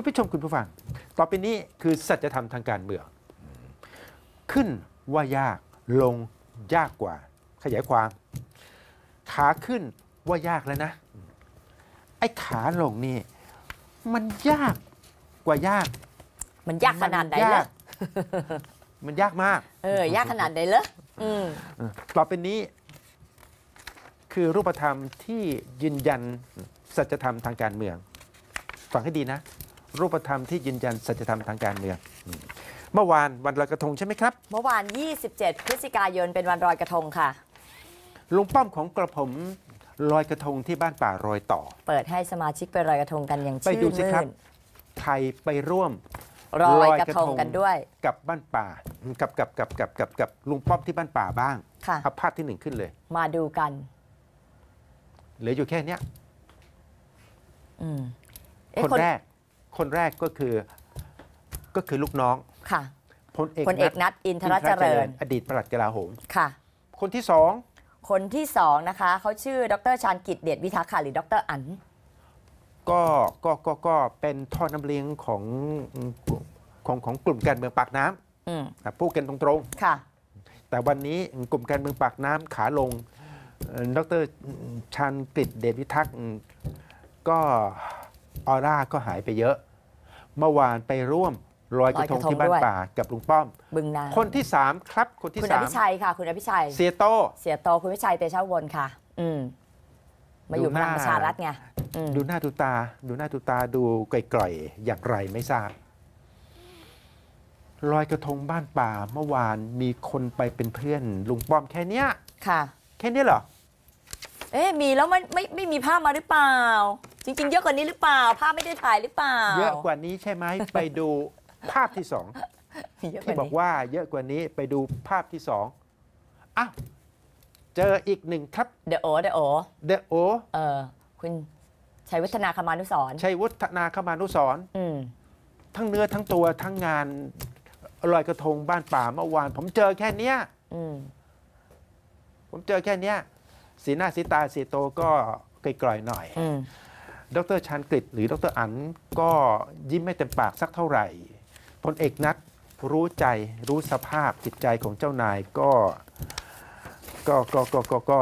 คุณผู้ชมคุณผู้ฟัง ต่อไปนี้คือ สัจธรรมทางการเมือง ขึ้นว่ายากลงยากกว่า ขยายความขาขึ้นว่ายากแล้วนะ ไอ้ขาลงนี่ มันยากกว่ายาก มันยากขนาดไหนเละมันยากมากเออ ยากขนาดไหนเละต่อไปนี้ คือรูปธรรมที่ยืนยัน สัจธรรมทางการเมืองฟังให้ดีนะรูปธรรมที่ยืนยัน สัจธรรมทางการเมืองเมื่อวานวันลอยกระทงใช่ไหมครับเมื่อวาน 27 พฤศจิกายนเป็นวันลอยกระทงค่ะ ลุงป้อมของกระผมลอยกระทงที่บ้านป่ารอยต่อ เปิดให้สมาชิกไปลอยกระทงกันอย่างชื่นไปดูสิครับไปร่วมลอยกระทงกันด้วย กับบ้านป่ากับกับกับกับกับกับลุงป้อมที่บ้านป่าบ้างค่ะาภาพที่หนึ่งขึ้นเลย มาดูกันเหลืออยู่แค่เนี้ยคนแรกคนแรกก็คือก็คือลูกน้อง ค่ะพลเอกพลเอกนัทอินทรเจริญอดีตประหลัดกลาโหมค่ะคนที่สอง คนที่สองนะคะ เขาชื่อ ดรชานกิจเดชวิทักษ์ค่ะหรือ ดร อัน ก็ก็ก็ก็เป็นท่อน้ำเลี้ยงของของ ของกลุ่มการเมืองปากน้ำพูดกันตรงๆค่ะ แต่วันนี้กลุ่มการเมืองปากน้ำขาลง ดรชานกิษเดชวิทักษ์ก็ออร่าก็หายไปเยอะเมื่อวานไปร่วมลอยกระทงที่บ้านป่ากับลุงป้อมบึงนาคนที่สามครับคนที่สามคุณอภิชัยค่ะ คุณอภิชัย เสียโต เสียโตคุณอภิชัยเตชะวนค่ะ อืมมาอยู่พลังประชารัฐไงดูหน้าดูตา ดูหน้าดูตาดูไกล่อยๆอย่างไรไม่ทราบลอยกระทงบ้านป่า เมื่อวานมีคนไปเป็นเพื่อน ลุงป้อมแค่เนี้ยค่ะแค่นี้เหรอเอ๊ะมีแล้วไม่ไม่ไม่มีภาพมาหรือเปล่า จริง ๆ เยอะกว่านี้หรือเปล่า ภาพไม่ได้ถ่ายหรือเปล่า เยอะกว่านี้ใช่ไหมไปดูภาพที่สองที่บอกว่า เยอะกว่านี้ไปดูภาพที่สองอ่ะเจออีกหนึ่งครับเดอะโอเดอะโอเดอะโอเออคุณชัยวัฒนาคมานุสร์ชัยวัฒนาคมานุสร์อืมทั้งเนื้อทั้งตัวทั้งงานลอยกระทงบ้านป่าเมื่อวานผมเจอแค่เนี้ยอืมผมเจอแค่เนี้ยสีหน้าสีตาสีโตก็กร่อยๆหน่อย ดรชันกฤษหรือดรอั๋นก็ยิ้มไม่เต็มปากสักเท่าไหร่พลเอกนัดรู้ใจรู้สภาพจิตใจของเจ้านายก็ก็ก็ก็ก็ก็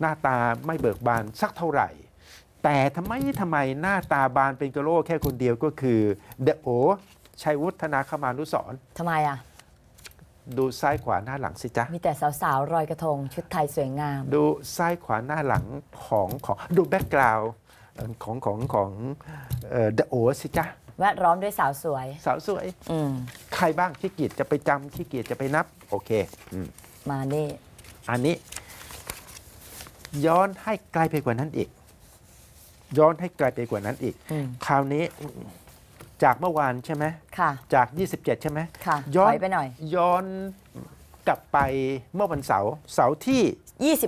หน้าตาไม่เบิกบานสักเท่าไหร่ แต่ทำไมทำไมหน้าตาบานเป็นกระโลกแค่คนเดียวก็คือเดโอชัยวุฒนาคมานุสรทำไมอ่ะดูซ้ายขวาหน้าหลังสิจ๊ะ มีแต่สาวๆรอยกระทง ชุดไทยสวยงาม ดูซ้ายขวาหน้าหลังของของดูแบ็กกราวของของของเดอะโอสิจ๊ะ แวดล้อมด้วยสาวสวย สาวสวย ใครบ้างขี้เกียจจะไปจำขี้เกียจจะไปนับ โอเคอมมานี่ อันนี้ ย้อนให้ไกลไปกว่านั้นอีก ย้อนให้ไกลไปกว่านั้นอีก คราวนี้จากเมื่อวานใช่ไหมค่ะ จาก 27 ใช่ไหม ค่ะ ย้อนไปหน่อย ย้อนกลับไปเมื่อวันเสาร์เสาร์ที่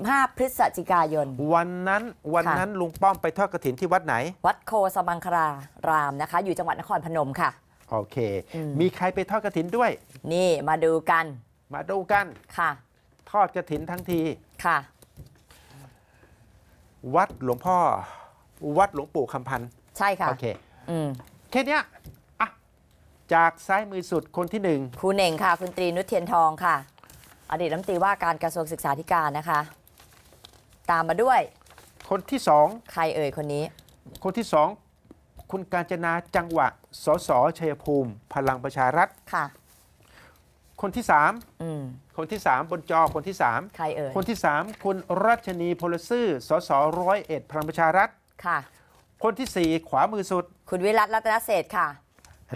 25 พฤศจิกายน วันนั้นวันนั้นลุงป้อมไปทอดกระถินที่วัดไหน วัดโคสมังครารามนะคะ อยู่จังหวัดนครพนมค่ะ โอเค มีใครไปทอดกระถินด้วย นี่มาดูกัน มาดูกัน ค่ะ ทอดกระถินทั้งที ค่ะ วัดหลวงพ่อ วัดหลวงปู่คำพันธ์ ใช่ค่ะ โอเค อแค่เนี้ยอ่ะจากซ้ายมือสุดคนที่หนึ่งครูเน่งค่ะ คุณตรีนุชเทียนทองค่ะ อดีตรัฐมนตรีว่าการกระทรวงศึกษาธิการนะคะ ตามมาด้วย คนที่สอง ใครเอ่ย คนนี้ คนที่สอง คุณกาญจนาจังหวะสสชัยภูมิ พลังประชารัฐค่ะ คนที่สามมคนที่สามบนจอคนที่สามใครเอ่ย คนที่สามคุณรัชนีพลซื่อสสร้อยเอ็ดพลังประชารัฐค่ะคนที่ 4 ขวามือสุด คุณวิรัตรัตนเศษค่ะ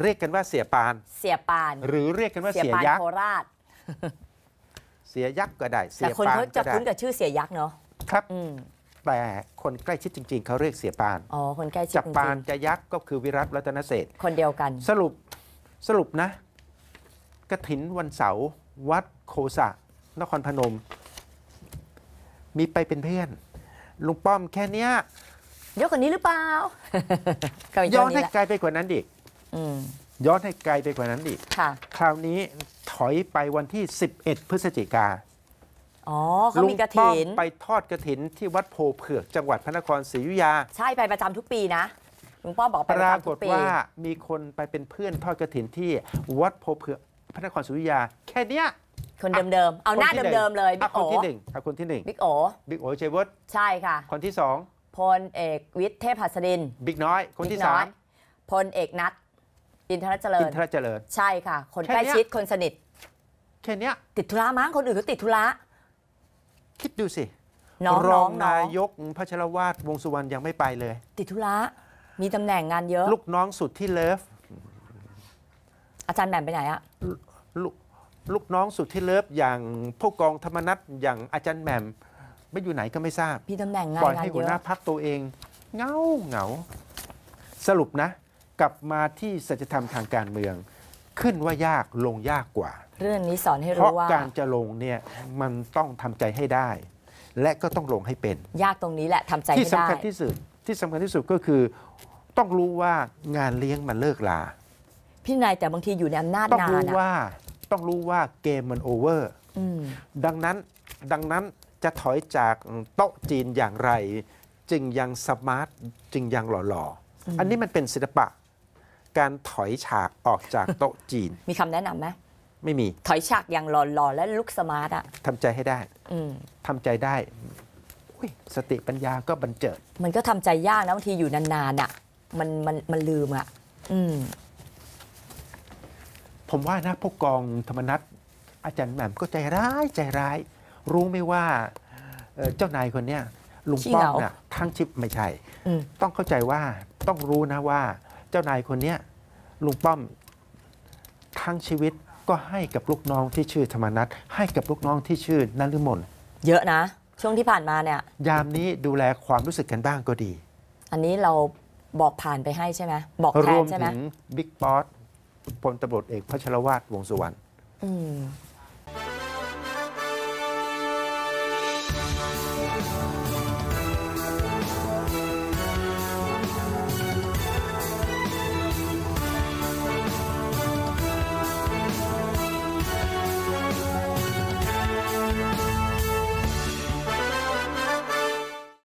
เรียกกันว่าเสียปาน เสียปาน หรือเรียกกันว่าเสียยักษ์โคราช เสียยักษ์ก็ได้ เสีแต่ยคนปานเขาจะก็ได้คุ้นกับชื่อเสียยักษ์เนาะ ครับ อืม แต่คนใกล้ชิดจริงๆ เขาเรียกเสียปาน อ๋อ คนใกล้ชิดจรงๆจับปานจะยักษ์ก็คือวิรัตรัตนเศษคนเดียวกัน สรุป สรุปนะกระถินวันเสาร์วัด โคสะนครพนม มีไปเป็นเพื่อน ลุงป้อมแค่เนี้ยยอะกว่านี้หรือเปล่า ย้อนให้ไกลไปกว่านั้นดิย้อนให้ไกลไปกว่านั้นดิคราวนี้ถอยไปวันที่ 11 พฤศจิกาลุงป้อมไป ทอดกระถินที่ วัด โพเผือก จังหวัดพระนครศรีอยุธยา ใช่ไปประจำทุกปีนะลุงป้อมบอกปรปรากฏว่ามีคนไปเป็นเพื่อนทอดกระถินที่ วัดโพเผือกพระนครศรีอยุธยา แค่เนี้ย คนเดิมๆเอา หน้า เดิมๆเลยบิ๊กโอคนที่หนึ่งคนที่หนึ่งบิ๊กโอบิ๊กโอเชวรตใช่ค่ะ คนที่สองพลเอกวิทย์เทพหัสดิน บิ๊กน้อย คนที่สามพลเอกนัทอินทรเจริอินญทรเจริญ ใช่ค่ะ คนใกล้ชิด คนสนิท แค่เนี้ย ติดธุระมั้ง คนอื่นเขาติดธุระ คิดดูสิ น้องรนองนายกพัชรวาทวงสุวรรณยังไม่ไปเลย ติดธุระ มีตำแหน่งงานเยอะ ลูกน้องสุดที่เลิฟ อาจารย์แหม่มไปไหนอะลูกลูกน้องสุดที่เลิฟอย่างผู้กองธรรมนัฐอย่างอาจารย์แหม่มไม่อยู่ไหนก็ไม่ทราบ พี่ตำแหน่งงานปล่อยให้หัวหน้าพักตัวเอง เงาเงา สรุปนะ กลับมาที่สัจธรรมทางการเมือง ขึ้นว่ายากลงยากกว่า เรื่องนี้สอนให้รู้ว่า เพราะการจะลงเนี่ยมันต้องทำใจให้ได้ และก็ต้องลงให้เป็น ยากตรงนี้แหละทำใจที่สำคัญที่สุดที่สำคัญที่สุดก็คือต้องรู้ว่างานเลี้ยงมันเลิกลาพี่นายแต่บางทีอยู่ในอำนาจนานต้องรู้ว่าต้องรู้ว่าเกมมันโอเวอร์ดังนั้นดังนั้นจะถอยจากโต๊ะจีนอย่างไร จึงยังสมาร์ทจึงยังหล่อๆออันนี้มันเป็นศิลปะ การถอยฉากออกจากโต๊ะจีน มีคำแนะนำไหมไม่มีถอยฉากอย่างหล่อ ๆ และลุกสมาร์ทอะทำใจให้ได้ทำใจได้สติปัญญาก็บันเจิด มันก็ทำใจยากนะบางทีอยู่นานๆอะมันมันมันลืมอะอืมผมว่านะ พวกกองธรรมนัตอาจารย์แหม่มก็ใจร้ายใจร้ายรู้ไหมว่าเจ้านายคนเนี้ยลุงป้อมเนี่ยทั้งชิปไม่ใช่ต้องเข้าใจว่าต้องรู้นะว่า เจ้านายคนเนี้ยลุงป้อมทั้งชีวิตก็ให้กับลูกน้องที่ชื่อธรรมนัทให้กับลูกน้องที่ชื่อนัฤมน เยอะนะช่วงที่ผ่านมาเนี่ย ยามนี้ดูแลความรู้สึกกันบ้างก็ดี อันนี้เราบอกผ่านไปให้ใช่ไหมบอกแทนใช่ไหมรวมถึงบิ๊กบอสพลตำรวจเอกพะชรวาทวงสุวรรณ